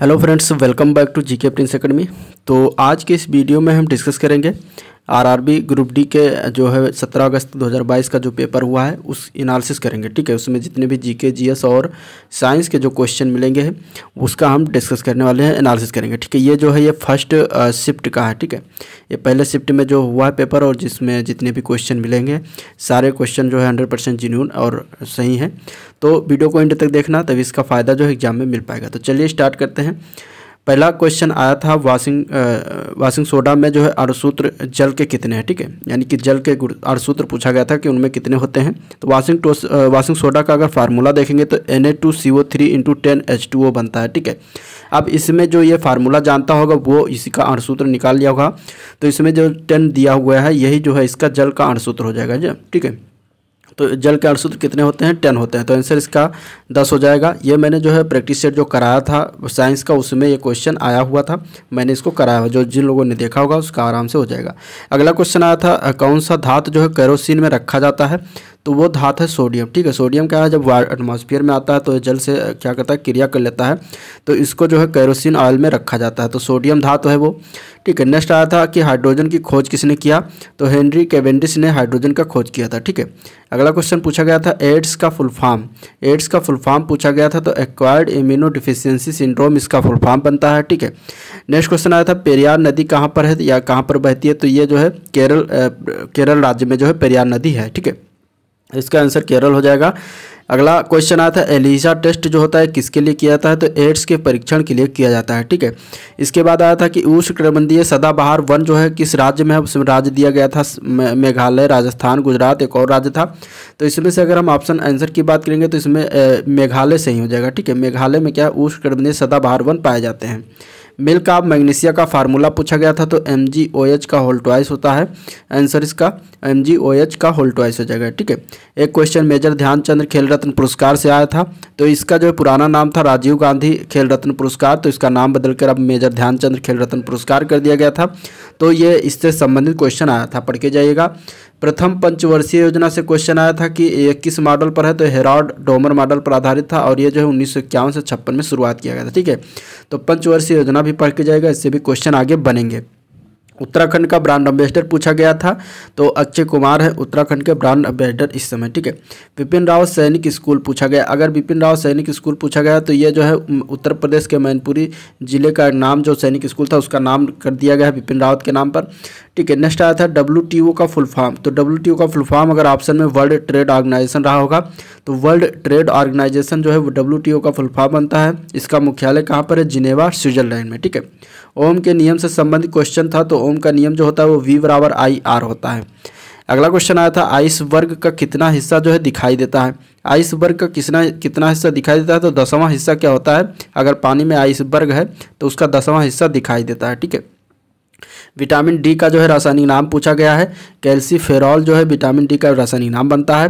hello friends welcome back to G K Prince academy तो आज के इस वीडियो में हम डिस्कस करेंगे आरआरबी ग्रुप डी के जो है 17 अगस्त 2022 का जो पेपर हुआ है उस एनालिसिस करेंगे ठीक है उसमें जितने भी जीके जीएस और साइंस के जो क्वेश्चन मिलेंगे उसका हम डिस्कस करने वाले हैं एनालिसिस करेंगे ठीक है ये जो है ये फर्स्ट शिफ्ट का है ठीक है ये पहले शिफ्ट में जो हुआ है पेपर और जिसमें जितने भी क्वेश्चन मिलेंगे सारे क्वेश्चन जो है हंड्रेड परसेंट और सही हैं तो वीडियो को एंड तक देखना तभी इसका फ़ायदा जो है एग्जाम में मिल पाएगा तो चलिए स्टार्ट करते हैं पहला क्वेश्चन आया था वाशिंग वाशिंग सोडा में जो है अड़सूत्र जल के कितने हैं ठीक है यानी कि जल के अड़सूत्र पूछा गया था कि उनमें कितने होते हैं तो वाशिंग टोस वाशिंग सोडा का अगर फार्मूला देखेंगे तो N A two C O three into ten H two O बनता है ठीक है अब इसमें जो ये फार्मूला जानता होगा वो इसी का अणुसूत्र निकाल लिया होगा तो इसमें जो टेन दिया हुआ है यही जो है इसका जल का अणुसूत्र हो जाएगा जी ठीक है तो जल के अणुसूत्र कितने होते हैं टेन होते हैं तो आंसर इसका दस हो जाएगा ये मैंने जो है प्रैक्टिस सेट जो कराया था साइंस का उसमें ये क्वेश्चन आया हुआ था मैंने इसको कराया हुआ जो जिन लोगों ने देखा होगा उसका आराम से हो जाएगा अगला क्वेश्चन आया था कौन सा धातु जो है कैरोसिन में रखा जाता है तो वो धात है सोडियम ठीक है सोडियम क्या है जब एटमोसफियर में आता है तो जल से क्या करता है क्रिया कर लेता है तो इसको जो है कैरोसिन ऑयल में रखा जाता है तो सोडियम धातु है वो ठीक है नेक्स्ट आया था कि हाइड्रोजन की खोज किसने किया तो हेनरी केवेंडिस ने हाइड्रोजन का खोज किया था ठीक है अगला क्वेश्चन पूछा गया था एड्स का फुल फॉर्म एड्स का फुल फॉर्म पूछा गया था तो एक्वायर्ड इम्यूनो डिफिशियंसी सिंड्रोम इसका फुल फॉर्म बनता है ठीक है नेक्स्ट क्वेश्चन आया था पेरियार नदी कहाँ पर है या कहाँ पर बहती है तो ये जो है केरल केरल राज्य में जो है पेरियार नदी है ठीक है इसका आंसर केरल हो जाएगा अगला क्वेश्चन आता है एलिजा टेस्ट जो होता है किसके लिए किया जाता है तो एड्स के परीक्षण के लिए किया जाता है ठीक है इसके बाद आया था कि उष्णकटिबंधीय सदाबहार वन जो है किस राज्य में है राज्य दिया गया था मेघालय राजस्थान गुजरात एक और राज्य था तो इसमें से अगर हम ऑप्शन आंसर की बात करेंगे तो इसमें मेघालय से ही हो जाएगा ठीक है मेघालय में क्या उष्णकटिबंधीय सदाबहार वन पाए जाते हैं मिल्क ऑफ मैग्नीशिया का फार्मूला पूछा गया था तो एम जी ओ एच का होल ट्वाइस होता है आंसर इसका एम जी ओ एच का होल ट्वाइस हो जाएगा ठीक है एक क्वेश्चन मेजर ध्यानचंद्र खेल रत्न पुरस्कार से आया था तो इसका जो पुराना नाम था राजीव गांधी खेल रत्न पुरस्कार तो इसका नाम बदलकर अब मेजर ध्यानचंद्र खेल रत्न पुरस्कार कर दिया गया था तो ये इससे संबंधित क्वेश्चन आया था पढ़ के जाइएगा प्रथम पंचवर्षीय योजना से क्वेश्चन आया था कि इक्कीस मॉडल पर है तो हेराड डोमर मॉडल पर आधारित था और ये जो है उन्नीस से छप्पन में शुरुआत किया गया था ठीक है तो पंचवर्षीय योजना भी पढ़ के जाएगा इससे भी क्वेश्चन आगे बनेंगे उत्तराखंड का ब्रांड एम्बेसडर पूछा गया था तो अक्षय कुमार है उत्तराखंड के ब्रांड एम्बेसडर इस समय ठीक है विपिन राव सैनिक स्कूल पूछा गया अगर विपिन राव सैनिक स्कूल पूछा गया तो ये जो है उत्तर प्रदेश के मैनपुरी जिले का नाम जो सैनिक स्कूल था उसका नाम कर दिया गया है विपिन रावत के नाम पर ठीक है नेक्स्ट आया था डब्ल्यू का फुल फॉर्म तो डब्ल्यू का फुल फॉर्म अगर ऑप्शन में वर्ल्ड ट्रेड ऑर्गेनाइजेशन रहा होगा तो वर्ल्ड ट्रेड ऑर्गेनाइजेशन जो है वो डब्ल्यू का फुल फॉर्म बनता है इसका मुख्यालय कहाँ पर है जिनेवा स्विट्जरलैंड में ठीक है ओम के नियम से संबंधित क्वेश्चन था तो ओम का नियम जो होता है वो वी बराबर आई आर होता है अगला क्वेश्चन आया था आइस वर्ग का कितना हिस्सा जो है दिखाई देता है आइस वर्ग का कितना कितना हिस्सा दिखाई देता है तो दसवां हिस्सा क्या होता है अगर पानी में आइस वर्ग है तो उसका दसवां हिस्सा दिखाई देता है ठीक है विटामिन डी का जो है रासायनिक नाम पूछा गया है कैल्सीफेरॉल जो है विटामिन डी का रासायनिक नाम बनता है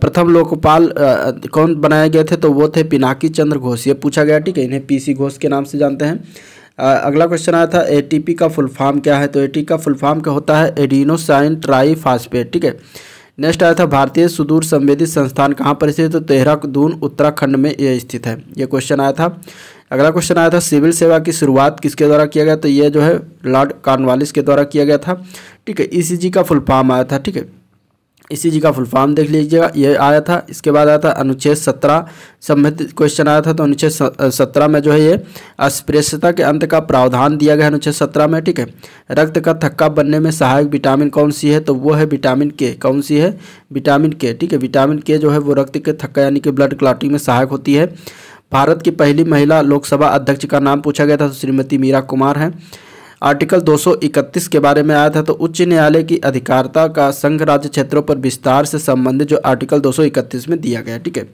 प्रथम लोकपाल कौन बनाए गए थे तो वो थे पिनाकी चंद्र घोष ये पूछा गया ठीक है इन्हें पीसी घोष के नाम से जानते हैं अगला क्वेश्चन आया था एटीपी का फुल फॉर्म क्या है तो एटी का फुल फॉर्म क्या होता है एडीनोसाइन ट्राईफास्फेट ठीक है नेक्स्ट आया था भारतीय सुदूर संवेदित संस्थान कहाँ पर स्थित तो देहरादून उत्तराखंड में यह स्थित है ये क्वेश्चन आया था अगला क्वेश्चन आया था सिविल सेवा की शुरुआत किसके द्वारा किया गया तो यह जो है लॉर्ड कार्नवालिस के द्वारा किया गया था ठीक है ई e का फुल फॉर्म आया था ठीक है इसी जी का फुल फॉर्म देख लीजिएगा ये आया था इसके बाद आया था अनुच्छेद सत्रह संबंधित क्वेश्चन आया था तो अनुच्छेद सत्रह में जो है ये अस्पृश्यता के अंत का प्रावधान दिया गया अनुच्छेद सत्रह में ठीक है रक्त का थक्का बनने में सहायक विटामिन कौन सी है तो वो है विटामिन के कौन सी है विटामिन के ठीक है विटामिन के जो है वो रक्त के थक्का यानी कि ब्लड क्लाटिंग में सहायक होती है भारत की पहली महिला लोकसभा अध्यक्ष का नाम पूछा गया था तो श्रीमती मीरा कुमार हैं आर्टिकल 231 के बारे में आया था तो उच्च न्यायालय की अधिकारता का संघ राज्य क्षेत्रों पर विस्तार से संबंधित जो आर्टिकल 231 में दिया गया ठीक है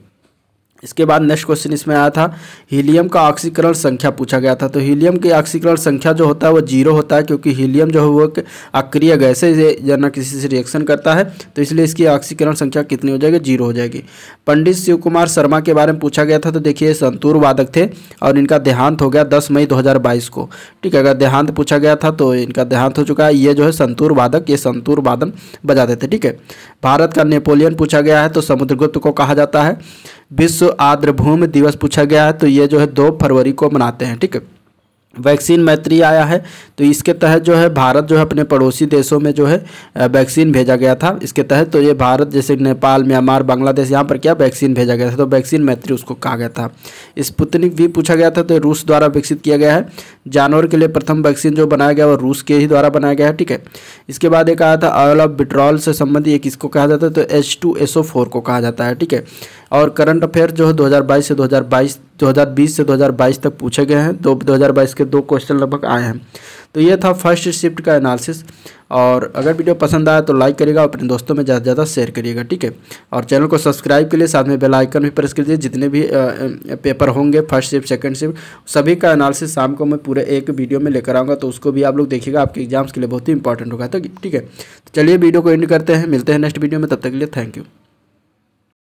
इसके बाद नेक्स्ट क्वेश्चन इसमें आया था हीलियम का ऑक्सीकरण संख्या पूछा गया था तो हीलियम की ऑक्सीकरण संख्या जो होता है वो जीरो होता है क्योंकि हीलियम जो है वो अक्रिय गैस है जाना किसी से रिएक्शन करता है तो इसलिए इसकी ऑक्सीकरण संख्या कितनी हो जाएगी जीरो हो जाएगी पंडित शिव कुमार शर्मा के बारे में पूछा गया था तो देखिए संतूर वादक थे और इनका देहांत हो गया दस मई बाईस को ठीक है अगर देहांत पूछा गया था तो इनका देहांत हो चुका है ये जो है संतूर वादक ये संतूर वादन बजाते थे ठीक है भारत का नेपोलियन पूछा गया है तो समुद्रगुप्त को कहा जाता है विश्व आर्द्रभूमि दिवस पूछा गया है तो ये जो है दो फरवरी को मनाते हैं ठीक है वैक्सीन मैत्री आया है तो इसके तहत जो है भारत जो है अपने पड़ोसी देशों में जो है वैक्सीन भेजा गया था इसके तहत तो ये भारत जैसे नेपाल म्यांमार बांग्लादेश यहाँ पर क्या वैक्सीन भेजा गया था तो वैक्सीन मैत्री उसको कहा गया था स्पुतनिक भी पूछा गया था तो रूस द्वारा विकसित किया गया है जानवर के लिए प्रथम वैक्सीन जो बनाया गया वो रूस के ही द्वारा बनाया गया है ठीक है इसके बाद एक आया था ऑयल ऑफ बिट्रॉल से संबंधित एक इसको कहा जाता है तो एच को कहा जाता है ठीक है और करंट अफेयर जो है 2022 से 2022 2020 से 2022 तक पूछे गए हैं दो 2022 के दो क्वेश्चन लगभग आए हैं तो ये था फर्स्ट शिफ्ट का एनालिसिस और अगर वीडियो पसंद आया तो लाइक करिएगा और अपने दोस्तों में ज़्यादा से ज़्यादा शेयर करिएगा ठीक है और चैनल को सब्सक्राइब के लिए साथ में बेल आइकन भी प्रेस कर दीजिए जितने भी पेपर होंगे फर्स्ट शिफ्ट सेकंड शिफ्ट सभी का एनालिसिस शाम को मैं पूरे एक वीडियो में लेकर आऊँगा तो उसको भी आप लोग देखिएगा आपके एग्जाम्स के लिए बहुत ही इंपॉर्टेंट होगा तो ठीक है तो चलिए वीडियो को एंड करते हैं मिलते हैं नेक्स्ट वीडियो में तब तक के लिए थैंक यू